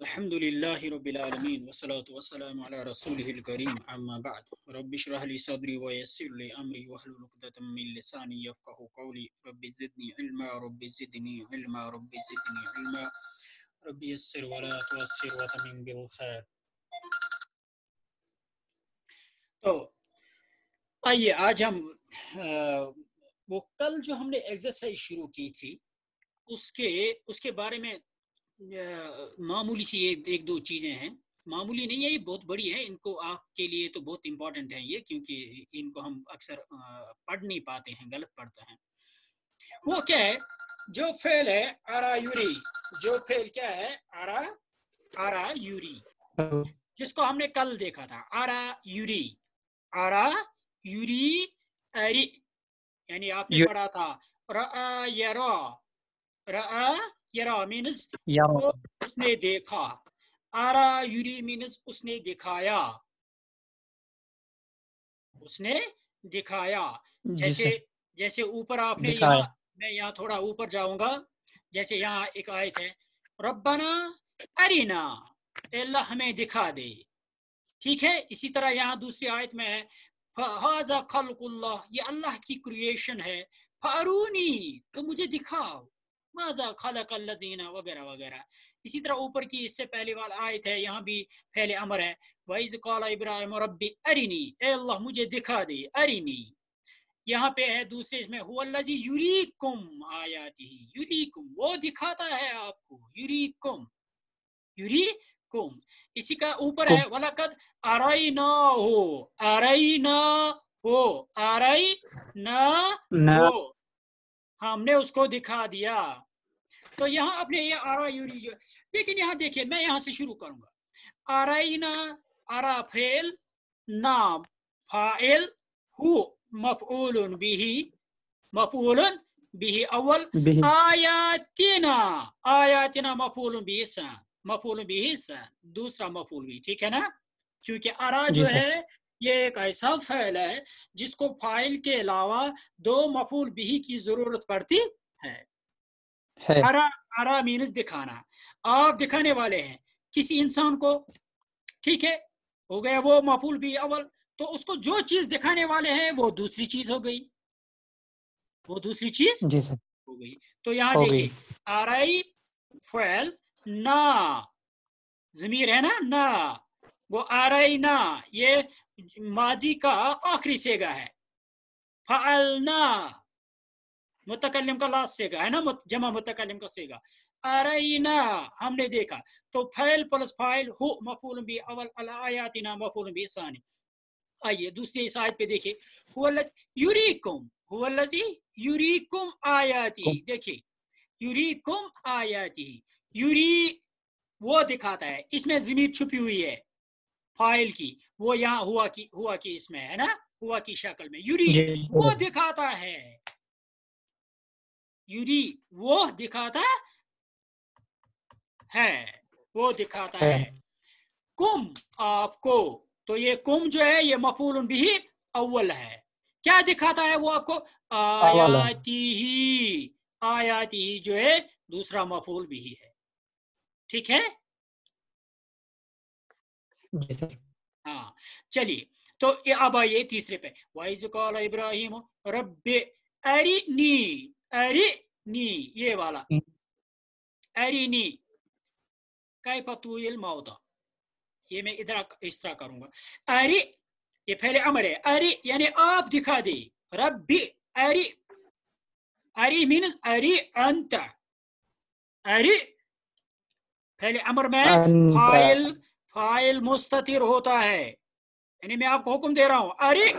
الحمد لله رب العالمين والصلاة والسلام على رسوله الكريم أما بعد رب اشرح لي صدري ويسر لي أمري واحلل عقدة من لساني يفقه قولي رب زدني علما رب زدني علما رب زدني علما رب يسر ولا توسر وتمن بالخير تو آئیے آج तो وہ کل جو ہم نے ایکسرسائز شروع کی تھی اس کے اس کے بارے میں मामूली सी एक दो चीज़ें हैं मामूली नहीं है ये बहुत बड़ी है इनको आपके लिए तो बहुत इम्पोर्टेंट है ये क्योंकि इनको हम अक्सर पढ़ नहीं पाते हैं गलत पढ़ते हैं वो क्या है जो फेल है आरा यूरी जो फेल क्या है आरा आरा यूरी जिसको हमने कल देखा था आरा यूरी आरा यूरी एरी यानी आपने पढ़ा था रो रा, यरा मीन्स तो उसने देखा आरा यूरी मीन्स उसने दिखाया उसने दिखाया जैसे जैसे ऊपर आपने यहाँ मैं यहाँ थोड़ा ऊपर जाऊंगा जैसे यहाँ एक आयत है रब्बना अरिना अल्लाह हमें दिखा दे ठीक है इसी तरह यहाँ दूसरी आयत में है ये अल्लाह की क्रिएशन है फारूनी तो मुझे दिखाओ माजा खलक लजीना वगैरह वगैरह इसी तरह ऊपर की इससे पहले वाल आयत है यहाँ भी फैले अमर है वाइज कला इब्राहिम रबी अरिनी ए अल्लाह मुझे दिखा दे अरिनी यहाँ पे है दूसरे इसमें हुजी यूरिकुम आयाती यूरिकुम वो दिखाता है आपको यूरिकुम कुम इसी का ऊपर है वलकद आरई ना हो आरई ना हो आरई ना हो हमने उसको दिखा दिया तो यहाँ आपने ये आरा यूरी जो लेकिन यहाँ देखिए मैं यहाँ से शुरू करूंगा आराइना आरा फेल नाम फाइल हु मफूल बिही मफूल बिही अव्वल आयातिना आयातिना मफूल बिही सन मफूल बिही सन दूसरा मफूल भी ठीक है ना क्योंकि आरा जो है ये एक ऐसा फैल है जिसको फाइल के अलावा दो मफूल बिही की जरूरत पड़ती है आरा आरा मीनस दिखाना आप दिखाने वाले हैं किसी इंसान को ठीक है हो गया वो मफूल भी अवल तो उसको जो चीज दिखाने वाले हैं वो दूसरी चीज हो गई वो दूसरी चीज जी सर हो गई तो यहाँ देखिए आराई फैल ना जमीर है ना ना वो आराई ना ये माजी का आखिरी सेगा है फल ना मुतकलम का लास्ट सेगा है ना जमा मुतकलम का सेगा अरैना हमने देखा तो फैल प्लस फाइल हो मफूल भी अवल अलायातिना मफूल भी सानी आइए दूसरे इस आयत पे देखिए हुवल्लज यूरी कुम आयाती देखिए युरीकुम आयाती यूरी वो दिखाता है इसमें जमीर छुपी हुई है फाइल की वो यहाँ हुआ की हुआ की इसमें है ना हुआ की शक्ल में यूरी वो दिखाता है यूरी वो दिखाता है वो दिखाता है, है। कुम आपको तो ये कुम जो है ये मफूल भी अव्वल है क्या दिखाता है वो आपको आयाती ही आयाती ही जो है दूसरा मफूल भी है ठीक है हाँ चलिए तो ये अब आइए तीसरे पे वाइज कॉल इब्राहिम रब अरिनी अरि नी ये वाला हम्म। अरी नी कैफतूल मौत ये मैं इधर इस तरह करूंगा अरे ये पहले अमर है अरे यानी आप दिखा दे रब्बी अरे अरे मीन्स अरे अंत अरे पहले अमर में फाइल फाइल मुस्तिर होता है यानी मैं आपको हुक्म दे रहा हूं अरे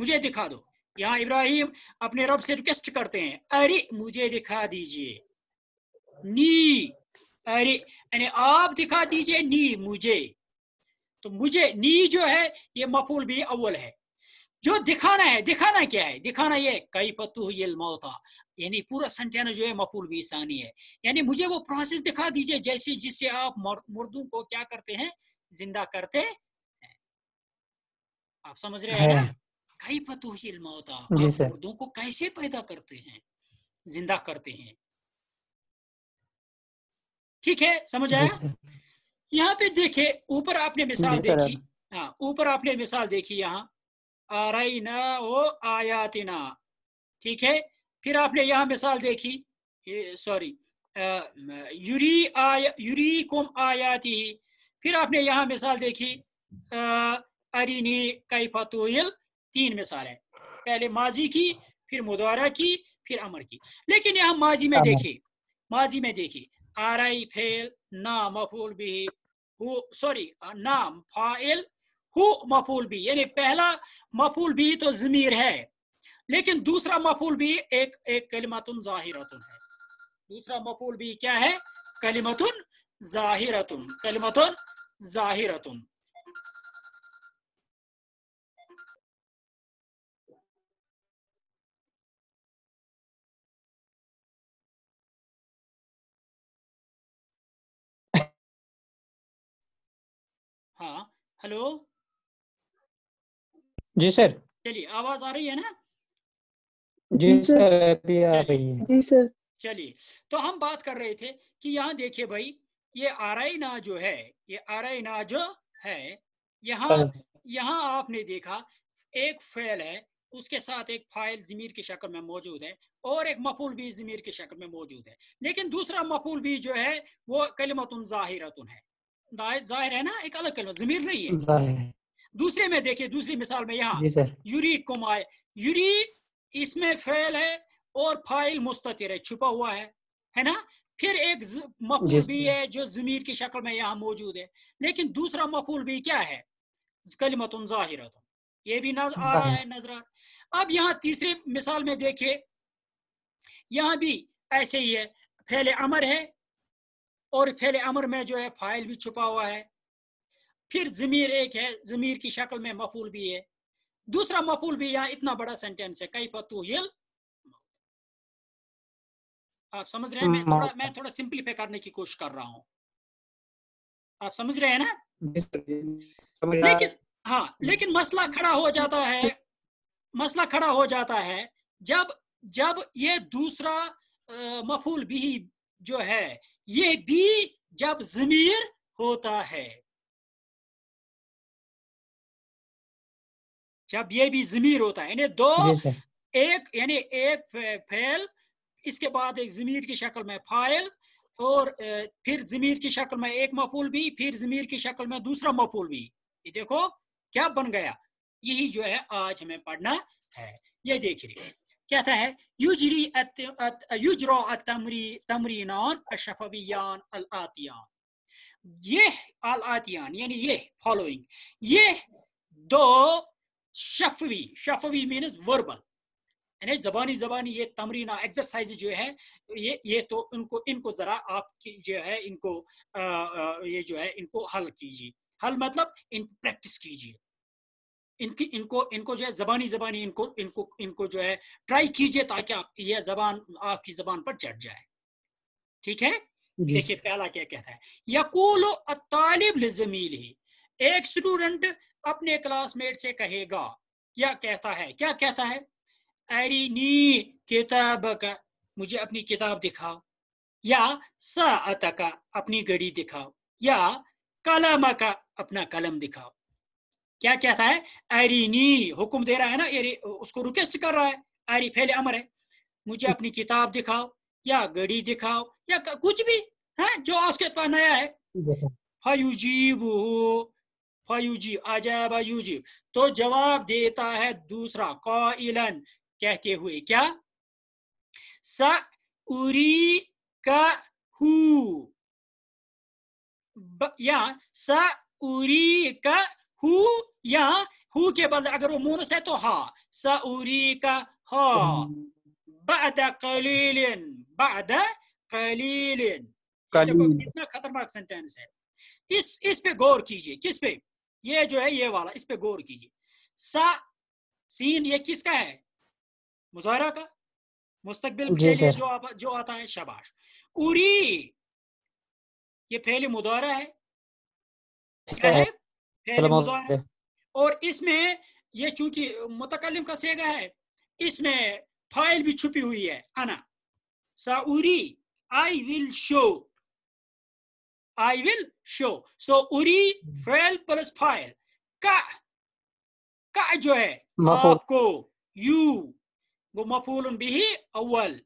मुझे दिखा दो यहाँ इब्राहिम अपने रब से रिक्वेस्ट करते हैं अरे मुझे दिखा दीजिए नी अरे यानी आप दिखा दीजिए नी मुझे तो मुझे नी जो है ये मफूल भी अव्वल है जो दिखाना है दिखाना क्या है दिखाना ये कई ये मौता यानी पूरा सेंटेंस जो है मफूल भी सानी है यानी मुझे वो प्रोसेस दिखा दीजिए जैसे जिससे आप मुर्दों को क्या करते हैं जिंदा करते हैं आप समझ रहे हैं है। हाँ। कई फतूहिल मौता आप मुर्दों को कैसे पैदा करते हैं जिंदा करते हैं ठीक है समझ आया यहाँ पे देखे ऊपर आपने मिसाल देखी हाँ ऊपर आपने मिसाल देखी यहाँ आरई ना ओ आयातिना ठीक है फिर आपने यहाँ मिसाल देखी सॉरी यूरी आया यूरी कुम आयाती फिर आपने यहाँ मिसाल देखी अरिनी कई फतूल तीन मिसाल है पहले माजी की फिर मुदारा की फिर अमर की लेकिन यहाँ माजी में देखिए माजी में देखिए आरई फेल ना मफूल भी सॉरी नाम फाइल हु मफूल भी यानी पहला मफूल भी तो जमीर है लेकिन दूसरा मफूल भी एक एक कलिमतुन जाहिरतुन है दूसरा मफूल भी क्या है कलिमतुन जाहिरतुन कलिमतुन जाहिरतुन हाँ हेलो जी सर चलिए आवाज आ रही है ना जी सर अभी आ रही है जी सर चलिए तो हम बात कर रहे थे कि यहाँ देखिए भाई ये ना जो है ये ना जो है यहाँ हाँ। यहाँ आपने देखा एक फेल है उसके साथ एक फाइल जमीर की शक्ल में मौजूद है और एक मफूल भी जमीर की शक्ल में मौजूद है लेकिन दूसरा मफूल भी जो है वो कलमतुन जाहिरतुन है जाहिर है ना एक अलग कलमा जमीर नहीं है दूसरे में देखिए दूसरी मिसाल में यहाँ यूरी कुमाय यूरी इसमें फेल है और फाइल मुस्तर है छुपा हुआ है है ना फिर एक मफूल भी है जो जमीर की शक्ल में यहाँ मौजूद है लेकिन दूसरा मफूल भी क्या है कलिमत जाहिर ये भी नजर आ रहा है नजर अब यहाँ तीसरे मिसाल में देखिए यहाँ भी ऐसे ही है फैले अमर है और फेल अमर में जो है फाइल भी छुपा हुआ है फिर जमीर एक है जमीर की शक्ल में मफूल भी है दूसरा मफूल भी यहाँ इतना बड़ा सेंटेंस है कई हिल आप समझ रहे हैं मैं थोड़ा मैं थोड़ा सिंप्लीफाई करने की कोशिश कर रहा हूँ आप समझ रहे हैं ना लेकिन हाँ लेकिन मसला खड़ा हो जाता है मसला खड़ा हो जाता है जब जब ये दूसरा मफूल भी जो है ये भी जब जमीर होता है जब ये भी जमीर होता है यानी दो एक यानी एक फैल इसके बाद एक जमीर की शक्ल में फाइल और फिर जमीर की शक्ल में एक मफूल भी फिर जमीर की शक्ल में दूसरा मफूल भी ये देखो क्या बन गया यही जो है आज हमें पढ़ना है ये देख रही कहता है युजरी युजरा तमरी तमरीनान अशफबियान अल आतियान ये अल आतियान यानी ये फॉलोइंग ये दो शफवी शफवी मीनस वर्बल यानी जबानी जबानी ये तमरीना एक्सरसाइज जो है ये ये तो उनको इनको ज़रा आप जो है इनको आ, आ, ये जो है इनको हल कीजिए हल मतलब इन प्रैक्टिस कीजिए इनकी इनको इनको जो है जबानी जबानी इनको इनको इनको जो है ट्राई कीजिए ताकि आप ये जबान आपकी जबान पर चढ़ जाए ठीक है देखिए पहला क्या कहता है यकूलो तालिब जमील ही एक स्टूडेंट अपने क्लासमेट से कहेगा क्या कहता है क्या कहता है अरे नी किताब का मुझे अपनी किताब दिखाओ या सा का अपनी घड़ी दिखाओ या कलम का अपना कलम दिखाओ क्या कहता है एरिनी हुक्म दे रहा है ना एरी उसको रिक्वेस्ट कर रहा है एरी फैले अमर है मुझे अपनी किताब दिखाओ या घड़ी दिखाओ या कुछ भी है जो उसके पास नया है फयुजीब फयुजीब अजैब अयुजीब तो जवाब देता है दूसरा कॉलन कहते हुए क्या सरी का हु या सउरी का हु या हु के बाद अगर वो मोनस है तो हा सऊरी का हा बाद कलीलिन बाद कलीलिन कितना खतरनाक सेंटेंस है इस इस पे गौर कीजिए किस पे ये जो है ये वाला इस पे गौर कीजिए सा सीन ये किसका है मुजाहरा का मुस्तकबिल के लिए जो आप, जो आता है शबाश उरी ये फैल मुदारा है क्या है और इसमें ये चूंकि मुतकलम का सेगा है इसमें फाइल भी छुपी हुई है आना साउरी I will show I will show सो उरी फेल प्लस फाइल का का जो है आपको यू वो मफूल बिही अव्वल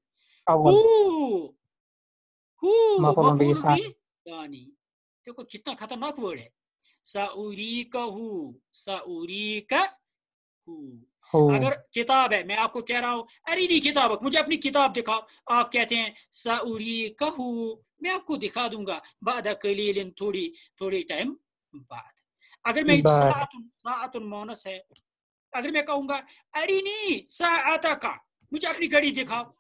हु देखो कितना खतरनाक वर्ड है सऊरीकहू सऊरीक अगर किताब है मैं आपको कह रहा हूँ अरे नहीं किताब मुझे अपनी किताब दिखाओ आप कहते हैं कहू मैं आपको दिखा दूंगा बाद कलीलिन थोड़ी थोड़ी टाइम बाद अगर मैं सातुन सातुन मोनस है अगर मैं कहूंगा अरे नहीं सा का मुझे अपनी घड़ी दिखाओ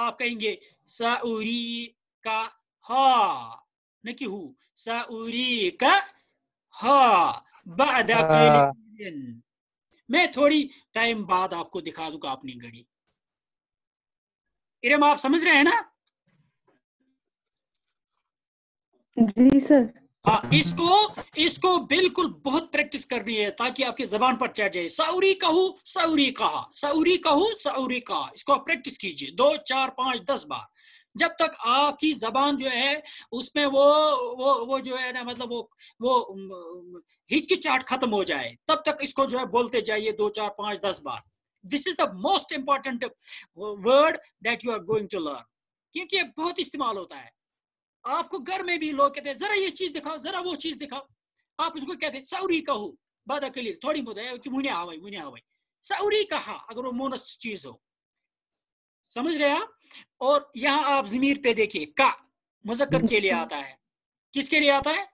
आप कहेंगे सऊरी का हा न कि हु सऊरी का हा बाद मैं थोड़ी टाइम बाद आपको दिखा दूंगा अपनी घड़ी इरम आप समझ रहे हैं ना जी सर हाँ इसको इसको बिल्कुल बहुत प्रैक्टिस करनी है ताकि आपके जबान पर चढ़ जाए सऊरी कहू सऊरी कहा सऊरी कहू सऊरी कहा इसको आप प्रैक्टिस कीजिए दो चार पांच दस बार जब तक आपकी जबान जो है उसमें वो वो वो जो है ना मतलब वो वो हिचकिचाट खत्म हो जाए तब तक इसको जो है बोलते जाइए दो चार पांच दस बार this is the most important word that you are going to learn क्योंकि ये बहुत इस्तेमाल होता है आपको घर में भी लोग कहते हैं जरा ये चीज दिखाओ जरा वो चीज दिखाओ आप उसको कहते हैं सऊरी कहो बाद अकेले थोड़ी बहुत है कि मुने आवाई मुने आवाई सौरी कहा अगर वो मोनस चीज हो समझ रहे आप और यहाँ आप जमीर पे देखिए का मुजक्कर के लिए आता है किसके लिए आता है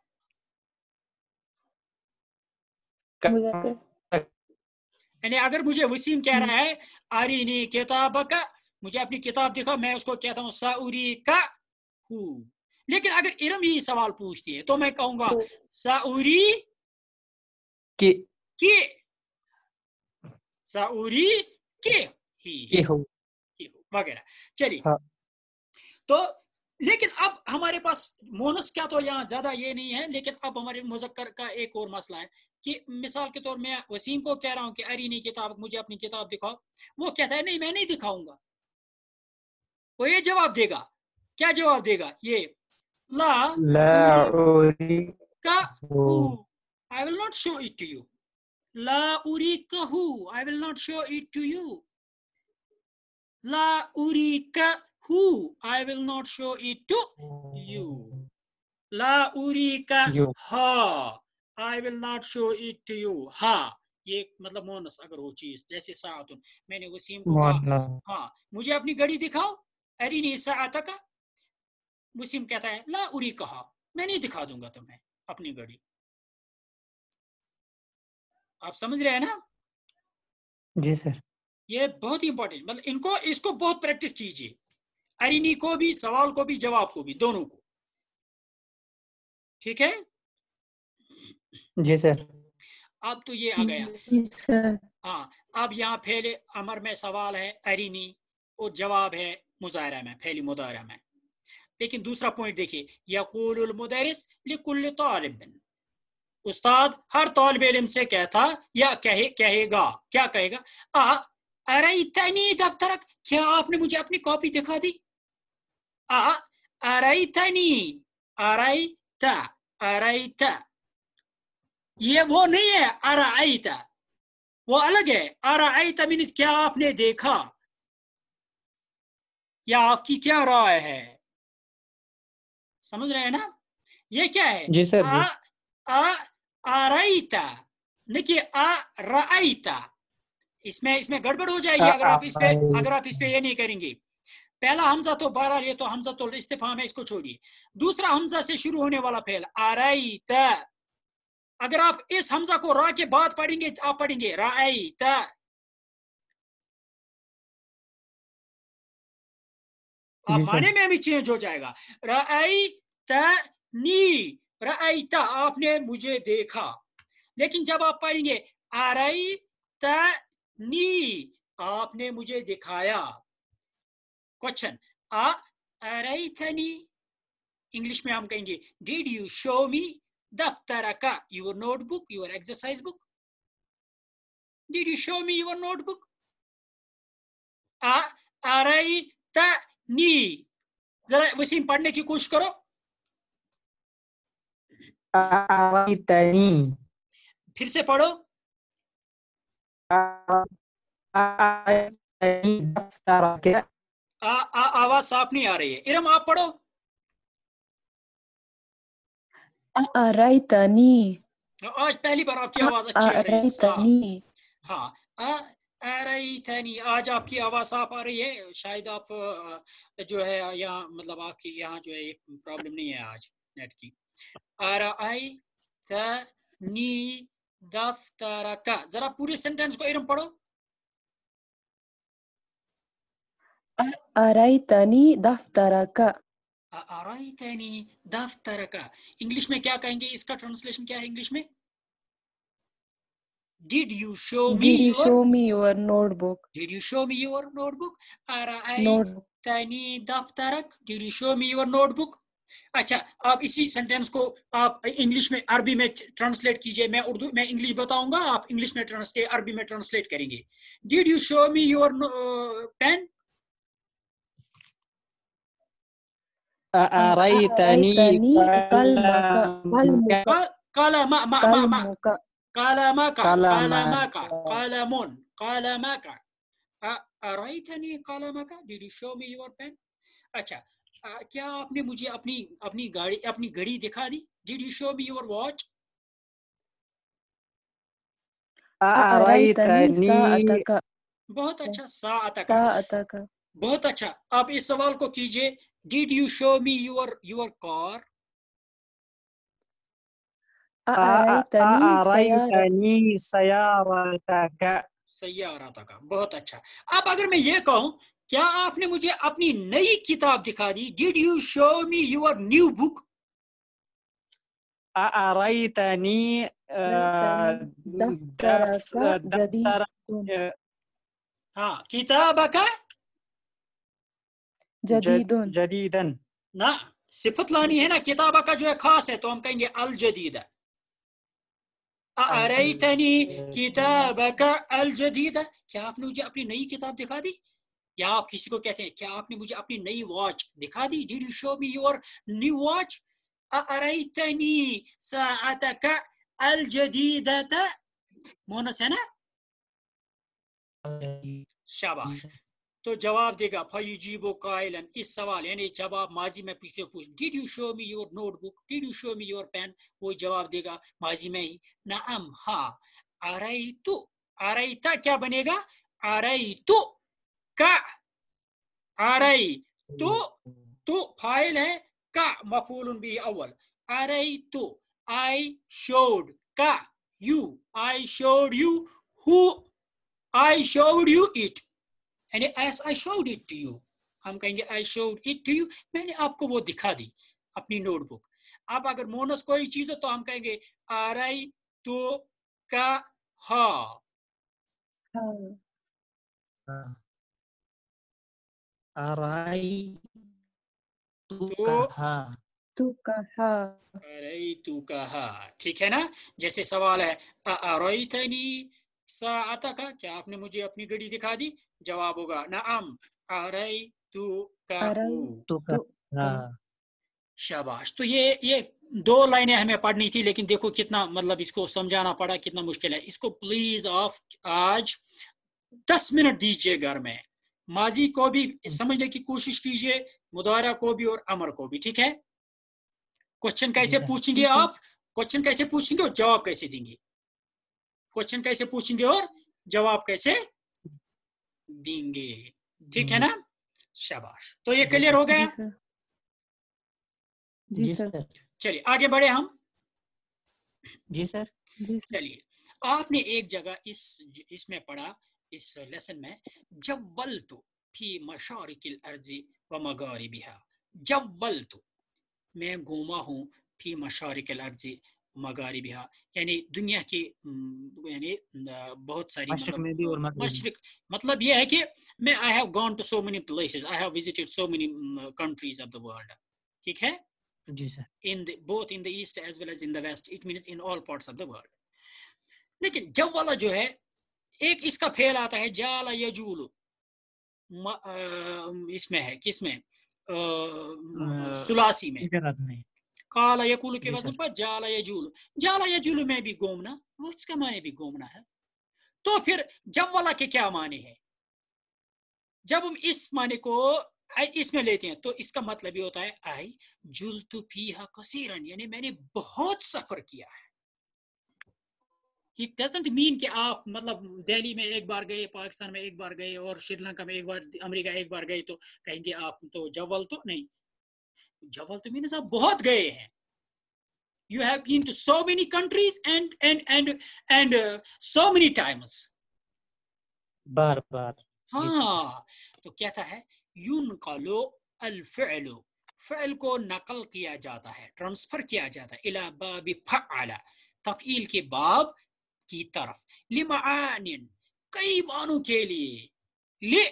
यानी अगर मुझे वसीम कह रहा है आरिनी किताब का मुझे अपनी किताब दिखा मैं उसको कहता हूँ साउरी का हूँ लेकिन अगर इरम ही सवाल पूछती है तो मैं कहूंगा तो- साउरी के के साउरी के ही के हूँ वगैरह चलिए हाँ। तो लेकिन अब हमारे पास मोनस क्या तो यहाँ ज्यादा ये नहीं है लेकिन अब हमारे मुजक्कर का एक और मसला है कि मिसाल के तौर मैं वसीम को कह रहा हूँ कि अरी नहीं किताब मुझे अपनी किताब दिखाओ वो कहता है नहीं मैं नहीं दिखाऊंगा वो ये जवाब देगा क्या जवाब देगा ये ला का I will not show it to you ला उरी कहू I will not show it to you La urika who? I will not show it to you. La urika ha. I will not show it to you. Ha. ये मतलब मोनस अगर वो चीज जैसे सातुन मैंने वो सीम को हाँ मुझे अपनी घड़ी दिखाओ अरे नहीं आता का वसीम कहता है ला उरी कहा मैं नहीं दिखा दूंगा तुम्हें अपनी घड़ी आप समझ रहे हैं ना जी सर ये बहुत ही इंपॉर्टेंट मतलब इनको इसको बहुत प्रैक्टिस कीजिए अरिनी को भी सवाल को भी जवाब को भी दोनों को ठीक है जी सर अब तो ये आ गया हाँ अब यहाँ फैले अमर में सवाल है अरिनी और जवाब है मुजाहरा में फैली मुदारा में लेकिन दूसरा पॉइंट देखिए यकूल उस्ताद हर तौलब इलम से कहता या कहे कहेगा क्या कहेगा आ अरे इतनी दफ्तर क्या आपने मुझे अपनी कॉपी दिखा दी इतनी अरे अरे ये वो नहीं है आई वो अलग है आई मीन्स क्या आपने देखा या आपकी क्या राय है समझ रहे हैं ना ये क्या है जी सर आ, आ, था नहीं कि था इसमें इसमें गड़बड़ हो जाएगी हाँ, अगर आप हाँ, इस पे अगर आप इस पे ये नहीं करेंगे पहला हमजा तो बारह ये तो हमजा तो इस्तीफा है इसको छोड़िए दूसरा हमजा से शुरू होने वाला फेल आरई अगर आप इस हमजा को रा के बाद पढ़ेंगे आप पढ़ेंगे राई आप माने में भी चेंज हो जाएगा रई नी त आपने मुझे देखा लेकिन जब आप पढ़ेंगे आरई त नी आपने मुझे दिखाया क्वेश्चन आ अरैथनी इंग्लिश में हम कहेंगे डिड यू शो मी दफ्तर का your notebook your exercise book did you show me your notebook आ नी जरा वसीम पढ़ने की कोशिश करो फिर से पढ़ो आवाज साफ नहीं आ रही है इरम आप पढ़ो अरैतनी आज पहली बार आपकी आवाज अच्छी आ रही है हाँ अरैतनी हाँ, आज आपकी आवाज साफ आ रही है शायद आप जो है यहाँ मतलब आपकी यहाँ जो है प्रॉब्लम नहीं है आज नेट की अरैतनी दफ्तरका जरा पूरे सेंटेंस को एकदम पढ़ो अराइतनी दफ्तरका अराइतनी दफ्तरका इंग्लिश में क्या कहेंगे इसका ट्रांसलेशन क्या है इंग्लिश में Did you show me Did you your, show me your notebook? Did you show me your notebook? Araitani daftarak? Did you show me your notebook? अच्छा आप इसी सेंटेंस को आप इंग्लिश में अरबी में ट्रांसलेट कीजिए मैं उर्दू में इंग्लिश बताऊंगा आप इंग्लिश में ट्रांसलेट अरबी में ट्रांसलेट करेंगे did you show me your pen अच्छा क्या आपने मुझे अपनी अपनी गाड़ी अपनी घड़ी दिखा दी did you show me your watch बहुत अच्छा सा बहुत अच्छा आप इस सवाल को कीजिए did you show me your your car सयारा था बहुत अच्छा अब अगर मैं ये कहूँ क्या आपने मुझे अपनी नई किताब दिखा दी did you show me your new book किताब का हाँ जदीदन ना सिफत लानी है ना किताब का जो है खास है तो हम कहेंगे अल जदीद अरे तनी किताब का अल जदीद क्या आपने मुझे अपनी नई किताब दिखा दी या आप किसी को कहते हैं क्या आपने मुझे अपनी नई वॉच दिखा दी did you show me your new watch अरैतनी सआतक अल जदीदत मोनस है ना शाबाश तो जवाब देगा फयुजीबो कायलन इस सवाल यानी जवाब माजी में पीछे पूछ did you show me your notebook did you show me your pen वो जवाब देगा माजी में ही ना अम हा आरई क्या बनेगा आरई तू का आरई तो तो फाइल है का मफूल भी अव्वल आरई तो आई शोड का यू आई शोड यू हु आई शोड यू इट यानी एस I showed it to you हम कहेंगे I showed it to you मैंने आपको वो दिखा दी अपनी नोटबुक अब अगर मोनस कोई चीज हो तो हम कहेंगे आर आई तो का हा अराई तू कहा ठीक है ना जैसे सवाल है आता का क्या आपने मुझे अपनी घड़ी दिखा दी जवाब होगा नाम अरे तू शाबाश तो ये ये दो लाइनें हमें पढ़नी थी लेकिन देखो कितना मतलब इसको समझाना पड़ा कितना मुश्किल है इसको प्लीज ऑफ आज दस मिनट दीजिए घर में माजी को भी समझने की कोशिश कीजिए मुदारा को भी और अमर को भी ठीक है क्वेश्चन कैसे पूछेंगे आप क्वेश्चन कैसे पूछेंगे और जवाब कैसे देंगे क्वेश्चन कैसे पूछेंगे और जवाब कैसे देंगे ठीक है ना शाबाश तो ये क्लियर हो गया जी सर चलिए आगे बढ़े हम जी सर चलिए आपने एक जगह इस इसमें पढ़ा इस लेसन में तो फी मशारिकिल अर्जी व मगारिबिहा तो मैं घूमा हूँ फी मशारिकिल अर्जी मगारिबिहा यानी दुनिया की यानी बहुत सारी मशरक मतलब, मतलब ये है कि मैं I have gone to so many places I have visited so many countries of the world ठीक है in both in the east as well as in the west it means in all parts of the world लेकिन जब वाला जो है एक इसका fail आता है जाला यजूल इसमें है किसमें सुलासी में काला यकुल के वजन पर जाला यजूल जाला यजूल में भी घूमना उसके माने भी घूमना है तो फिर जब वाला के क्या माने है जब हम इस माने को इसमें लेते हैं तो इसका मतलब ये होता है आई जुल तु फी कसीरन यानी मैंने बहुत सफर किया है इट डजेंट मीन कि आप मतलब दिल्ली में एक बार गए पाकिस्तान में एक बार गए और श्रीलंका में एक बार अमेरिका एक बार गए तो कहेंगे आप तो जवल तो नहीं जवल तो मीन आप बहुत गए हैं you have been to so many countries and and and and uh, so many times बार बार हाँ तो क्या था है यून कलो अल फ़ल को नकल किया जाता है ट्रांसफर किया जाता है इला बाब तफ़ील के बाब की तरफ लिमानिन कई मानों के लिए ले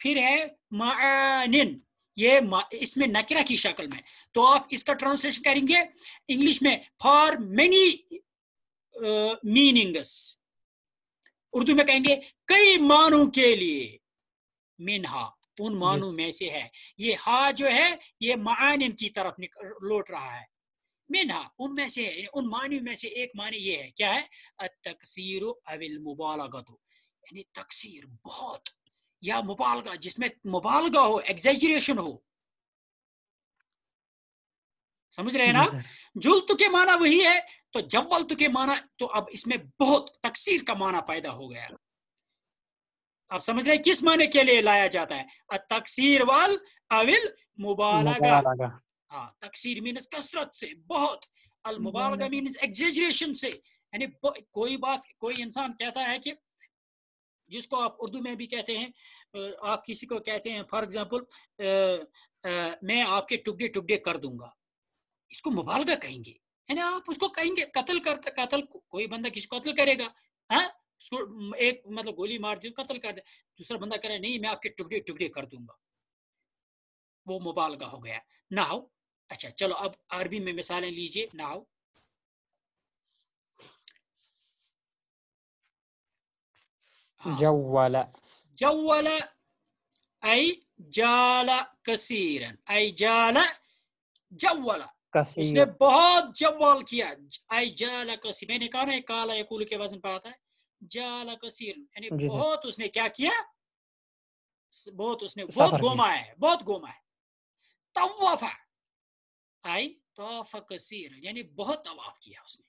फिर है मानिन ये इसमें नकरा की शक्ल में तो आप इसका ट्रांसलेशन करेंगे इंग्लिश में फॉर मेनी मीनिंग्स उर्दू में कहेंगे कई मानों के लिए मिनहा उन मानों में से है ये हा जो है ये मानिन की तरफ लौट रहा है मिनहा उनमें से है उन मानी में से एक मानी ये है क्या है तकसीर अविल मुबालगत यानी तकसीर बहुत या मुबालगा जिसमें मुबालगा हो एग्जेजरेशन हो समझ रहे हैं ना जुल के माना वही है तो जवलतु के माना तो अब इसमें बहुत तकसीर का माना पैदा हो गया आप समझ रहे हैं किस माने के लिए लाया जाता है तकसीर वाल अविल मुबालगा हाँ तकसीर मीनस कसरत से बहुत अल मुबालगा मीनस एग्जेजरेशन से यानी कोई बात कोई इंसान कहता है कि जिसको आप उर्दू में भी कहते हैं आप किसी को कहते हैं फॉर एग्जाम्पल मैं आपके टुकड़े टुकड़े कर दूंगा इसको मुबालगा कहेंगे यानी आप उसको कहेंगे कत्ल कर कत्ल कोई बंदा किसी को कत्ल करेगा हाँ एक मतलब गोली मार दी कत्ल कर दे दूसरा बंदा कह रहा है नहीं मैं आपके टुकड़े टुकड़े कर दूंगा वो मुबालगा हो गया नाउ अच्छा चलो अब अरबी में मिसालें लीजिए नाव हाँ। जवाला जवाला आई जाला कसीरन आई जाला जवाला उसने बहुत जवाल किया आई जाला कसी मैंने कहा ना काला कुल के वजन पर आता है जाला कसीर यानी बहुत उसने क्या किया बहुत उसने बहुत गोमा है बहुत गोमा है तवाफा आई तोफ कसीर यानी बहुत तवाफ किया उसने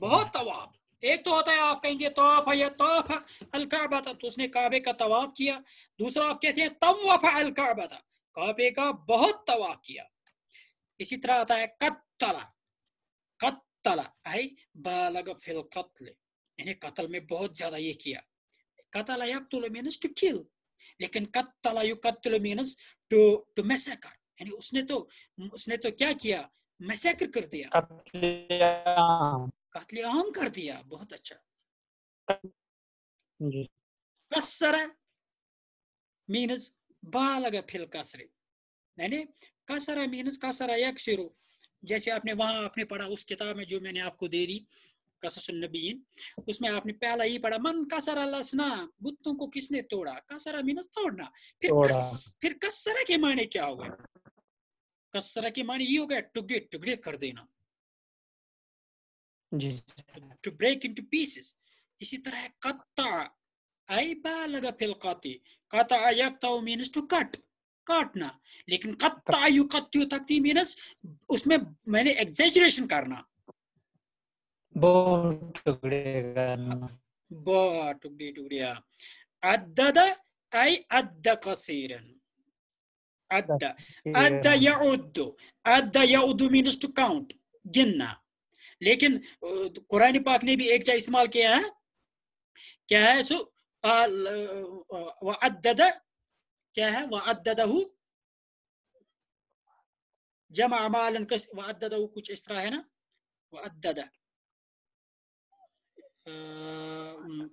बहुत तवाफ एक तो होता है आप कहेंगे तोहफ या तोहफ अलकाबा तो उसने काबे का तवाफ किया दूसरा आप कहते हैं तवफ अलकाबा काबे का बहुत तवाफ किया इसी तरह आता है कत्तला कत्तला आई बालग फिल कत्ल यानी कत्ल में बहुत ज्यादा ये किया कतला यक्तुल मीनस टू किल लेकिन कत्तला यू कत्ल मीनस टू टू मैसेकर यानी उसने तो उसने तो क्या किया मैसेकर कर दिया कत्लेआम कर दिया बहुत अच्छा मीनस बालग फिल कसरे यानी कसरा मीनस कसरा यकसरू जैसे आपने वहां आपने पढ़ा उस किताब में जो मैंने आपको दे दी कससुन्नबीन उसमें आपने पहला ही पढ़ा मन कसरा लसना बुतों को किसने तोड़ा कसरा मीनस तोड़ना फिर कस, फिर कसरा के माने क्या हो गए कसरा के माने ये हो गया टुकड़े टुकड़े कर देना to break into pieces इसी तरह है कत्ता आई बा लगा फिल काती काता यकता मीनस टू कट काटना लेकिन कत्ता आयु यु कत्यु तकती मीनस उसमें मैंने एग्जेजरेशन करना टुकड़ी टुकड़िया अद्दद अद्द कसीरन अद्द अद्द यउद अद्द यउद मींस टू काउंट गिनना लेकिन कुरान पाक ने भी एक जगह इस्तेमाल किया है क्या है सो अद्दद क्या है वह अद्ददहु जमा मालन अद्ददहु कुछ इस तरह है ना वह अद्ददा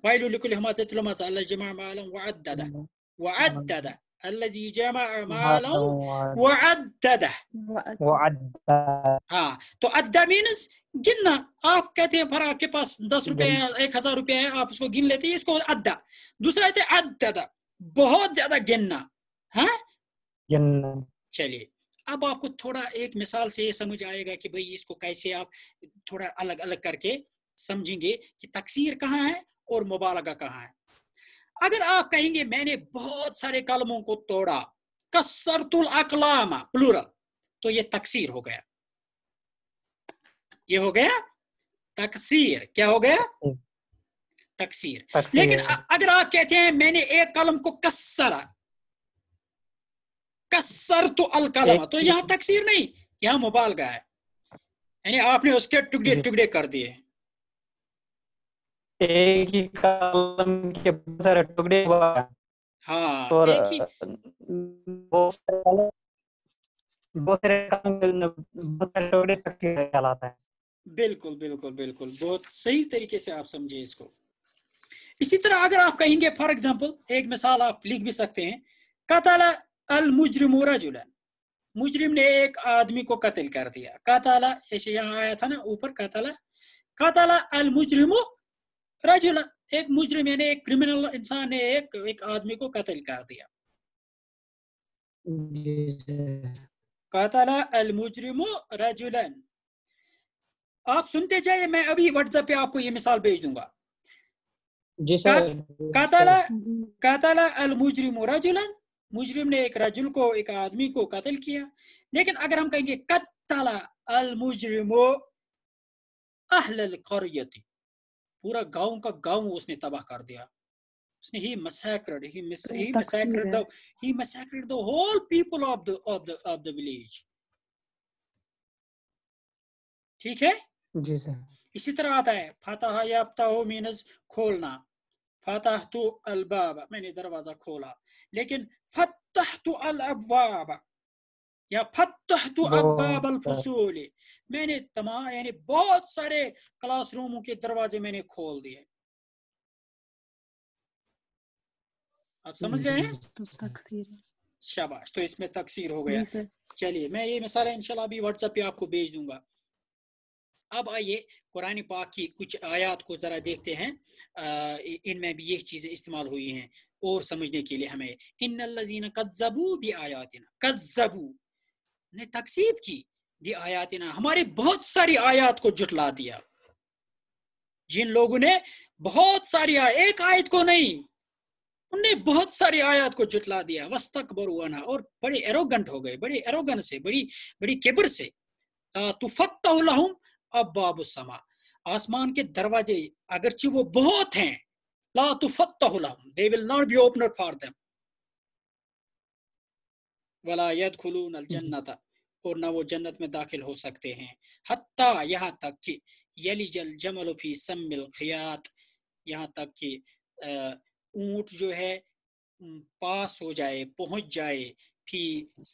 ويل لكل همزة لمزة الجمع مالا وعدده وعدده الذي جمع مالا وعدده وعدده हाँ तो अद्दा मीन्स गिनना आप कहते हैं भर आपके पास दस रुपए हैं एक हजार रुपए हैं आप उसको गिन लेते हैं इसको अद्दा दूसरा है अद्दा बहुत ज्यादा गिनना हाँ गिनना चलिए अब आपको थोड़ा एक मिसाल से समझ आएगा कि भाई इसको कैसे आप थोड़ा अलग अलग करके समझेंगे कि तकसीर कहाँ है और मुबालगा कहाँ है अगर आप कहेंगे मैंने बहुत सारे कलमों को तोड़ा कसरतुल अकलामा प्लूरल तो ये तकसीर हो गया ये हो गया तकसीर क्या हो गया हम्म। तकसीर, तकसीर। लेकिन अगर आप कहते हैं मैंने एक कलम को कसरा कसर तो अल कलमा तो यहां तकसीर नहीं यहां मुबालगा है यानी आपने उसके टुकड़े टुकड़े कर दिए एक ही कलम के बहुत सारे टुकड़े हाँ और बहुत सारे बहुत सारे टुकड़े कहलाता है बिल्कुल बिल्कुल बिल्कुल बहुत सही तरीके से आप समझे इसको इसी तरह अगर आप कहेंगे फॉर एग्जाम्पल एक मिसाल आप लिख भी सकते हैं कताला अल मुजरिम रजुला मुजरिम ने एक आदमी को कत्ल कर दिया कताला ऐसे यहाँ आया था ना ऊपर कताला कताला अल मुजरिम रजुल एक मुजरिम यानी एक क्रिमिनल इंसान ने एक एक आदमी को कत्ल कर दिया कतला अल मुजरिमु रजुलन आप सुनते जाइए मैं अभी व्हाट्सएप पे आपको ये मिसाल भेज दूंगा कतला अल मुजरिमु रजुलन मुजरिम ने एक रजुल को एक आदमी को कत्ल किया लेकिन अगर हम कहेंगे कतला अल मुजरिमु अहल करियती पूरा गांव का गांव उसने तबाह कर दिया उसने he massacred he miss he massacred the he massacred the whole people of the of the of the village ठीक है जी सर इसी तरह आता है फातह याफ्ता हो मीनस खोलना फातह तो अलबाब मैंने दरवाजा खोला लेकिन फतह तो अल या फतहतु अब्बाब हाँ। मैंने तमाम यानी बहुत सारे क्लासरूमों के दरवाजे मैंने खोल दिए आप समझ हम्म, गए हम्म। तो शाबाश तो इसमें तकसीर हो गया चलिए मैं ये मिसाल इंशाल्लाह अभी व्हाट्सएप पे आपको भेज दूंगा अब आइए कुरान पाक की कुछ आयात को ज़रा देखते हैं इनमें भी ये चीज़ें इस्तेमाल हुई हैं और समझने के लिए हमें इन कज्जबू भी आयात कज्जबू ने तकसीब की भी आयातना हमारे बहुत सारी आयात को जुटला दिया जिन लोगों ने बहुत सारी एक आयत को नहीं उनने बहुत सारी आयात को जुटला दिया वस्तक बरुआना और बड़े एरोगेंट हो गए बड़े एरोगन से बड़ी बड़ी केबर से तुफतम अब बाबू समा आसमान के दरवाजे अगरचि वो बहुत हैं ला तुफतम they will not be opener for them वला यदखलून अलजन्नत और ना वो जन्नत में दाखिल हो सकते हैं हत्ता यहाँ तक कि यली जल जमल फी समिल खियात यहाँ तक कि ऊंट जो है पास हो जाए पहुंच जाए फी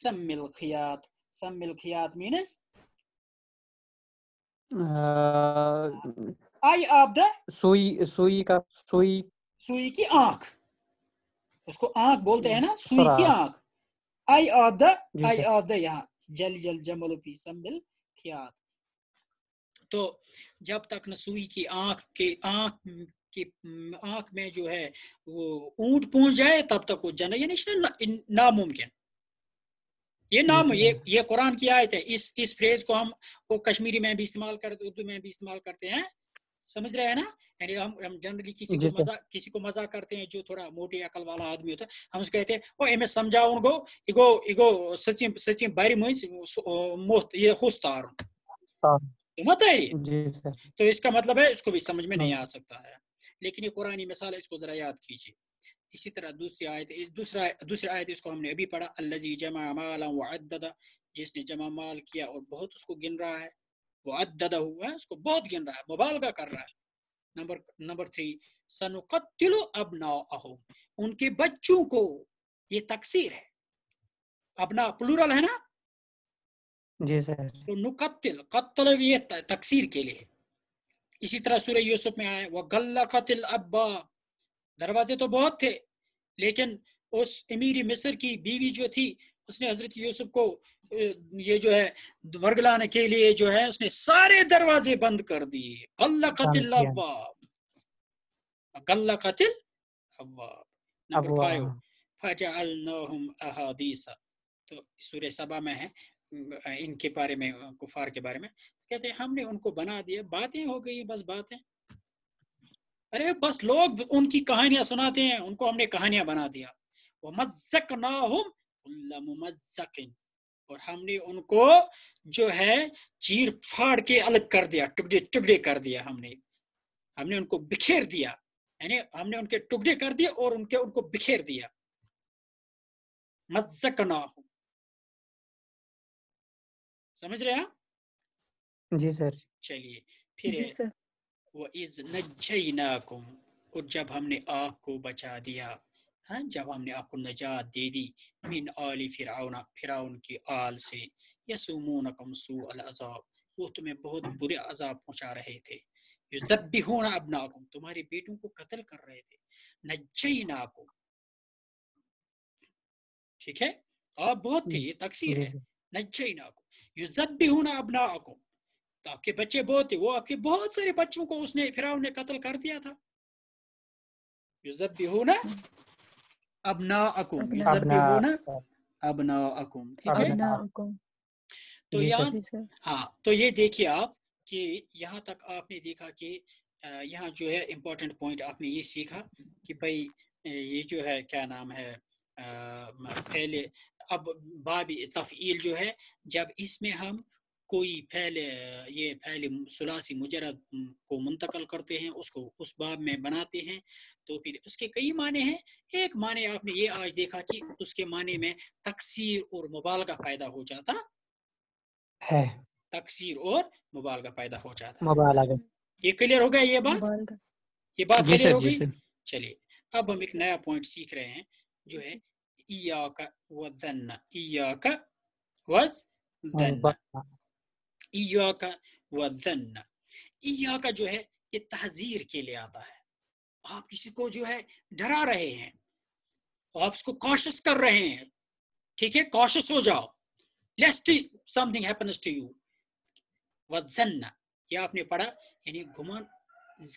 समिल खियात समिल खियात मीनस आई ऑफ द सुई सुई का सुई सुई की आंख उसको आंख बोलते हैं ना सुई की आंख आई और द आई और द यहाँ जल जल जमल भी सम्बिल तो जब तक नसूही की आंख के आंख की आंख में जो है वो ऊंट पहुंच जाए तब तक वो जन्नत यानी नामुमकिन ये नाम ये ये कुरान की आयत है इस इस फ्रेज को हम वो कश्मीरी में भी इस्तेमाल करते उर्दू में भी इस्तेमाल करते हैं समझ रहे हैं ना यानी हम हम जनरली किसी को मजाक किसी को मजाक करते हैं जो थोड़ा मोटी अकल वाला आदमी होता है हम उसको कहते हैं ओ एमे समझाउन गो इगो इगो मोत ये हुस हाँ। तारुन तो, तो इसका मतलब है इसको भी समझ में नहीं हाँ। आ सकता है लेकिन ये कुरानी मिसाल है इसको जरा याद कीजिए इसी तरह दूसरी आयत दूसरा दूसरी आयत इसको हमने अभी पढ़ा अल्लाजी जमा माल जिसने जमा माल किया और बहुत उसको गिन रहा है वो अददा हुआ है उसको बहुत गिन रहा है मुबालगा कर रहा है नंबर नंबर थ्री सनुकतिलो अबनाओ उनके बच्चों को ये तकसीर है अपना प्लूरल है ना जी सर तो नुकत्तिल कत्ल ये तकसीर के लिए इसी तरह सूर्य यूसुफ में आए वह गल्ला कतिल अब्बा दरवाजे तो बहुत थे लेकिन उस अमीरी मिस्र की बीवी जो थी उसने हजरत यूसुफ को ये जो है वर्ग लाने के लिए जो है उसने सारे दरवाजे बंद कर दिए गल्ला कतिल गल्ला कतिल नंबर फाइव तो सूर्य सभा में है इनके बारे में कुफार के बारे में कहते हैं हमने उनको बना दिया बातें हो गई बस बातें अरे बस लोग उनकी कहानियां सुनाते हैं उनको हमने कहानियां बना दिया वो मज्जक ना हम और हमने उनको जो है चीर फाड़ के अलग कर दिया टुकड़े टुकड़े कर दिया हमने हमने उनको बिखेर दिया यानी हमने उनके टुकड़े कर दिए और उनके उनको बिखेर दिया मजक ना हो समझ रहे हैं जी सर चलिए फिर वो इज ना और जब हमने आपको बचा दिया हाँ जब हमने आपको नजात दे दी मिन आली फिर फिराउन की आल से यसुमून अजाब वो तुम्हें बहुत बुरे अजाब पहुंचा रहे थे जब भी होना अब नाकुम तुम्हारे बेटों को कत्ल कर रहे थे नजई नाकुम ठीक है आप बहुत थे ये तकसीर है नजई नाकुम जब भी होना अब नाकुम तो आपके बच्चे बहुत थे वो आपके बहुत सारे बच्चों को उसने फिराउन ने कत्ल कर दिया था जब भी होना अब ना अकुम अब ना अबना अकुम ठीक है तो यहाँ हाँ तो ये देखिए आप कि यहाँ तक आपने देखा कि यहाँ जो है इम्पोर्टेंट पॉइंट आपने ये सीखा कि भाई ये जो है क्या नाम है पहले अब बाबी तफ़ील जो है जब इसमें हम कोई पहले ये फैल सुलासी मुजरद को मुंतकल करते हैं उसको उस बाब में बनाते हैं तो फिर उसके कई माने हैं एक माने आपने ये आज देखा कि उसके माने में तकसीर और मोबाल का फायदा हो जाता है तकसीर और मोबाल का फायदा हो जाता ये क्लियर हो गया ये बात ये बात क्लियर हो गई चलिए अब हम एक नया पॉइंट सीख रहे हैं जो है इया का वजन इया का वजन ईया का वजन ईया का जो है ये तहजीर के लिए आता है आप किसी को जो है डरा रहे हैं आप उसको कॉशस कर रहे हैं ठीक है कॉशस हो जाओ lest something happens to you वजन ये आपने पढ़ा यानी गुमान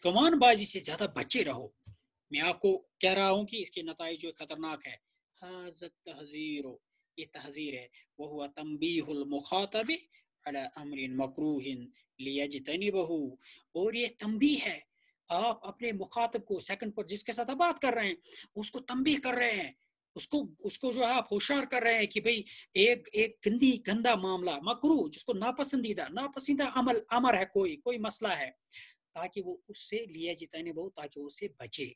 गुमानबाजी से ज्यादा बचे रहो मैं आपको कह रहा हूं कि इसके नतज जो खतरनाक है हाजत तहजीर ये तहजीर है वह हुआ तमबी मुखातबी लियजतनिबहु और ये तंबी है आप अपने मुखातब को सेकंड पर जिसके साथ आप बात कर रहे हैं उसको तंबी कर रहे हैं उसको उसको जो है आप होशियार कर रहे हैं कि भाई एक एक गंदी गंदा मामला मकरू जिसको नापसंदीदा नापसंदीदा अमल अमर है कोई कोई मसला है ताकि वो उससे लिया जिताने बहु ताकि वो उससे बचे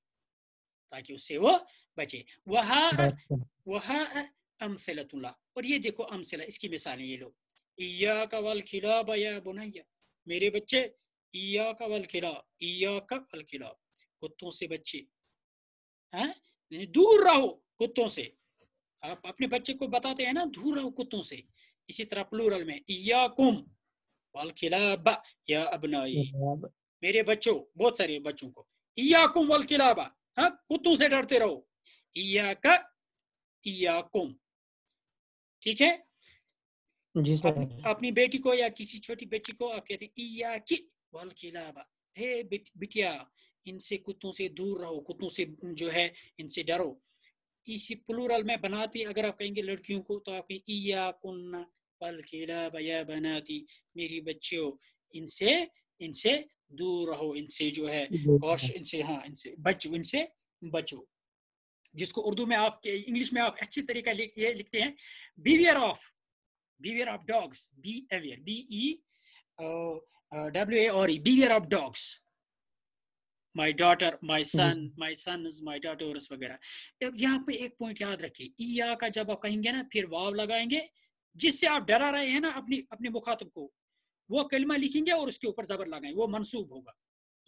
ताकि उससे वो बचे वह वह अमसेला और ये देखो अमसला इसकी मिसाल ये लोग ईया का वल खिला बया बुनैया मेरे बच्चे ईया का वल खिला ईया का वल खिला कुत्तों से बच्चे हैं हाँ? दूर रहो कुत्तों से आप अपने बच्चे को बताते हैं ना दूर रहो कुत्तों से इसी तरह प्लूरल में या कुम वल खिला बा या अबनाई मेरे बच्चों बहुत सारे बच्चों को या कुम वल खिला बा हाँ कुत्तों से डरते रहो या का या कुम ठीक है जी सर अपनी बेटी को या किसी छोटी बेटी को आप कहते हैं कि हे बिटिया इनसे कुत्तों से दूर रहो कुत्तों से जो है इनसे डरो इसी प्लूरल में बनाती अगर आप कहेंगे लड़कियों को तो आप कहेंगे कुन्ना पल खिलाबा या बनाती मेरी बच्चियों इनसे इनसे दूर रहो इनसे जो है कौश इनसे हाँ इनसे बचो इनसे बचो जिसको उर्दू में आप इंग्लिश में आप अच्छी तरीका लिख, ये लिखते हैं beware of beware of dogs be eh, aware b e uh, uh, w a r e beware of dogs my daughter my son my son is my daughters वगैरह यहाँ पे एक पॉइंट याद रखिए ई e, या का जब आप कहेंगे ना फिर वाव लगाएंगे जिससे आप डरा रहे हैं ना अपनी अपने मुखातब को वो कलमा लिखेंगे और उसके ऊपर जबर लगाएंगे वो मनसूब होगा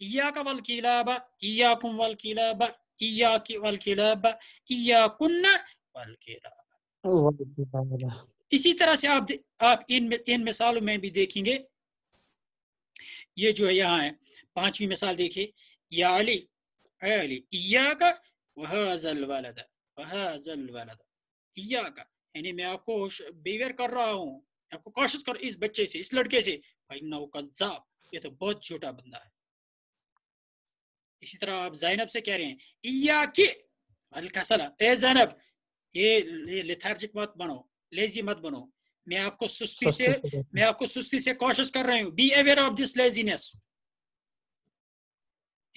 ईया e, का वल किलाब ईया e, कुम वल किलाब ईया की वल किलाब ईया कुन्न वल किलाब इसी तरह से आप आप इन इन मिसालों में भी देखेंगे ये जो है यहाँ है पांचवी मिसाल देखिए या अली अली इया का वह जल वालदा वह जल वालदा इया का यानी मैं आपको बेवेयर कर रहा हूँ आपको कोशिश करो इस बच्चे से इस लड़के से भाई नौ का ये तो बहुत छोटा बंदा है इसी तरह आप जैनब से कह रहे हैं इया के अलकसला ए जैनब ये, ये लिथार्जिक मत बनो लेजी मत बनो मैं आपको सुस्ती से, मैं आपको सुस्ती से कोशिश कर रही हूँ be aware of this laziness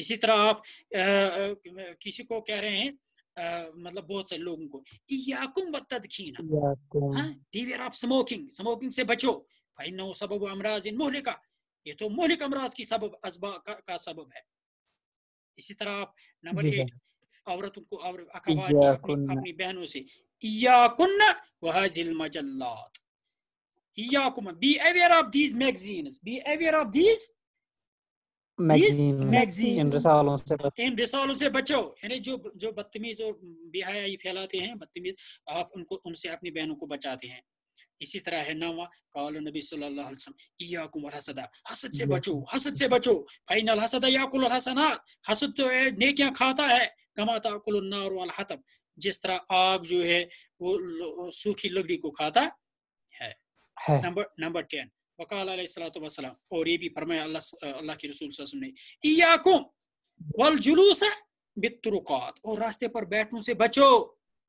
इसी तरह आप आ, किसी को कह रहे हैं आ, मतलब बहुत से लोगों को याकुम तदखीना बीवेयर ऑफ स्मोकिंग स्मोकिंग से बचो भाई नो सबब अमराज इन मोहले का ये तो मोहलिक अमराज की सबब अजबा का, का सबब है इसी तरह आप नंबर एट औरतों को और अपनी बहनों से Iyakunna wa hazil majallat. Iyakum. Be aware of these magazines. Be aware of these रिसालों से बचो यानी जो जो बदतमीज और बेहयाई फैलाते हैं बदतमीज आप उनको उनसे अपनी बहनों को बचाते हैं इसी तरह है नवा नबी सल्लल्लाहु अलैहि वसल्लम इयाकुम हसदा हसद से बचो हसद से बचो फाइनल हसदा याकुल हसद तो नेकियां खाता है कमाता कुल नार वल हतब जिस तरह आग जो है वो सूखी लकड़ी को खाता है, नंबर नंबर टेन वकाल वसलाम और ये भी फरमाया अल्लाह अल्लाह के रसूल ने इयाकुम वल जुलूस बितरुकात और रास्ते पर बैठने से बचो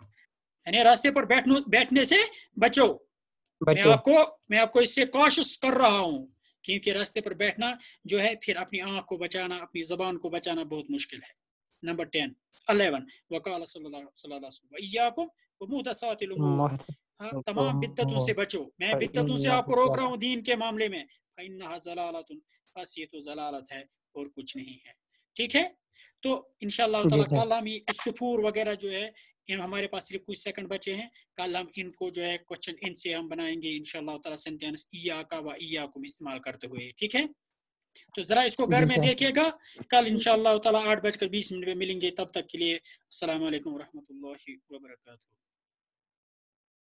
यानी रास्ते पर बैठने बैठने से बचो मैं आपको मैं आपको इससे कोशिश कर रहा हूँ क्योंकि रास्ते पर बैठना जो है फिर अपनी आंख को बचाना अपनी जबान को बचाना बहुत मुश्किल है number 10 11 वकाल तमाम बिद्दतों से बचो मैं बिद्दतों से आपको रोक रहा हूँ दीन के मामले में बस ये तो जलालत है और कुछ नहीं है ठीक है तो इनशाला कल हम ये सफूर वगैरह जो है इन हमारे पास सिर्फ कुछ सेकंड बचे हैं कल हम इनको जो है क्वेश्चन इनसे हम बनाएंगे इनशाला सेंटेंस इया का व इया को इस्तेमाल करते हुए ठीक है तो ज़रा इसको घर में देखिएगा कल इनशाला ताला आठ बजकर बीस मिनट में मिलेंगे तब तक के लिए असल लाही वरक